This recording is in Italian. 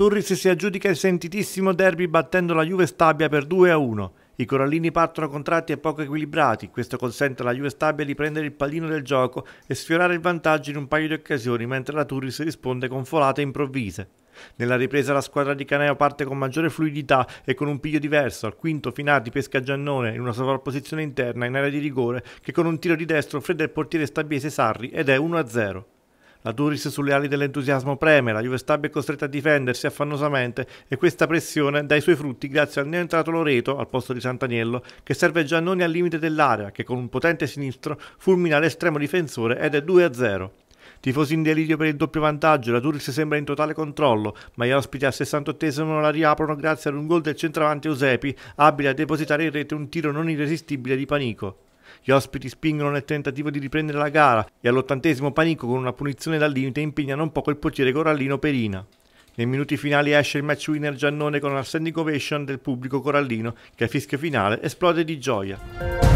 Turris si aggiudica il sentitissimo derby battendo la Juve Stabia per 2 a 1. I Corallini partono contratti e poco equilibrati, questo consente alla Juve Stabia di prendere il pallino del gioco e sfiorare il vantaggio in un paio di occasioni, mentre la Turris risponde con folate improvvise. Nella ripresa la squadra di Caneo parte con maggiore fluidità e con un piglio diverso, al quinto Finardi pesca Giannone in una sovrapposizione interna in area di rigore che con un tiro di destro fredda il portiere stabiese Sarri ed è 1-0. La Duris sulle ali dell'entusiasmo preme, la Juve Stab è costretta a difendersi affannosamente e questa pressione dà i suoi frutti grazie al neoentrato Loreto al posto di Santaniello che serve Giannoni al limite dell'area che con un potente sinistro fulmina l'estremo difensore ed è 2-0. Tifosi in delirio per il doppio vantaggio, la Turis sembra in totale controllo, ma gli ospiti al 68esimo la riaprono grazie ad un gol del centravanti Eusepi, abile a depositare in rete un tiro non irresistibile di Panico. Gli ospiti spingono nel tentativo di riprendere la gara e all'ottantesimo Panico con una punizione dal limite impegna non poco il portiere Corallino Perina. Nei minuti finali esce il match winner Giannone con una standing ovation del pubblico Corallino che al fischio finale esplode di gioia.